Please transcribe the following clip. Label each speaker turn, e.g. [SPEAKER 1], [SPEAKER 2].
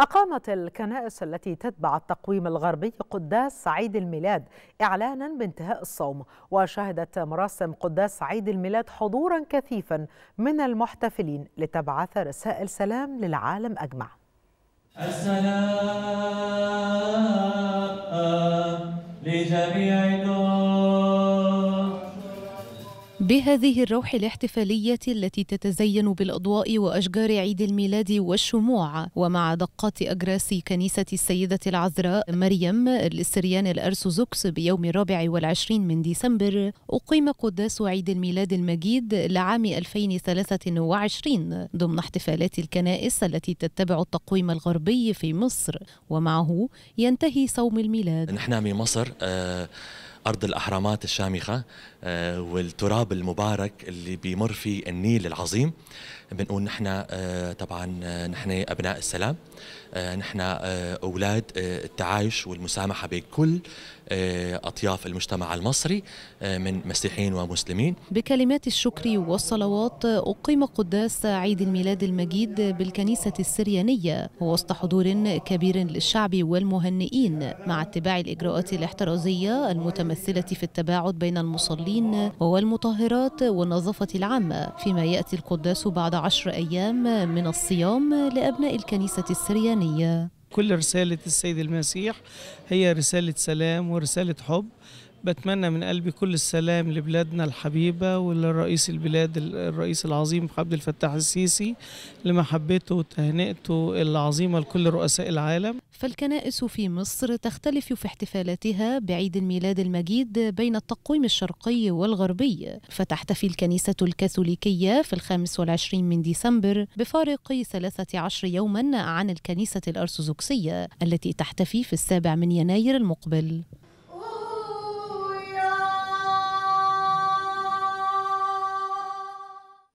[SPEAKER 1] أقامت الكنائس التي تتبع التقويم الغربي قداس عيد الميلاد إعلانا بانتهاء الصوم وشهدت مراسم قداس عيد الميلاد حضورا كثيفا من المحتفلين لتبعث رسائل سلام للعالم أجمع
[SPEAKER 2] السلام لجميع دول
[SPEAKER 3] بهذه الروح الاحتفالية التي تتزين بالأضواء وأشجار عيد الميلاد والشموع ومع دقات أجراس كنيسة السيدة العذراء مريم للسريان الأرثوذكس بيوم الرابع والعشرين من ديسمبر أقيم قداس عيد الميلاد المجيد لعام 2023 ضمن احتفالات الكنائس التي تتبع التقويم الغربي في مصر ومعه ينتهي صوم الميلاد نحن
[SPEAKER 2] من مصر آه أرض الأهرامات الشامخة آه، والتراب المبارك اللي بيمر فيه النيل العظيم بنقول نحن آه، طبعا آه، نحن أبناء السلام نحن أولاد التعايش والمسامحة بكل أطياف المجتمع المصري من مسيحيين ومسلمين
[SPEAKER 3] بكلمات الشكر والصلوات أقيم قداس عيد الميلاد المجيد بالكنيسة السريانية وسط حضور كبير للشعب والمهنئين مع اتباع الإجراءات الاحترازية المتمثلة المتمثلة في التباعد بين المصلين والمطهرات والنظافة العامة فيما يأتي القداس بعد عشر أيام من الصيام لأبناء الكنيسة
[SPEAKER 4] السريانية كل رسالة السيد المسيح هي رسالة سلام ورسالة حب بتمنى من قلبي كل السلام لبلادنا الحبيبة وللرئيس البلاد الرئيس العظيم عبد الفتاح السيسي لمحبته وتهنئته العظيمة لكل رؤساء العالم
[SPEAKER 3] فالكنائس في مصر تختلف في احتفالاتها بعيد الميلاد المجيد بين التقويم الشرقي والغربي فتحتفي الكنيسة الكاثوليكية في الخامس والعشرين من ديسمبر بفارق 13 يوما عن الكنيسة الأرثوذكسية التي تحتفي في السابع من يناير المقبل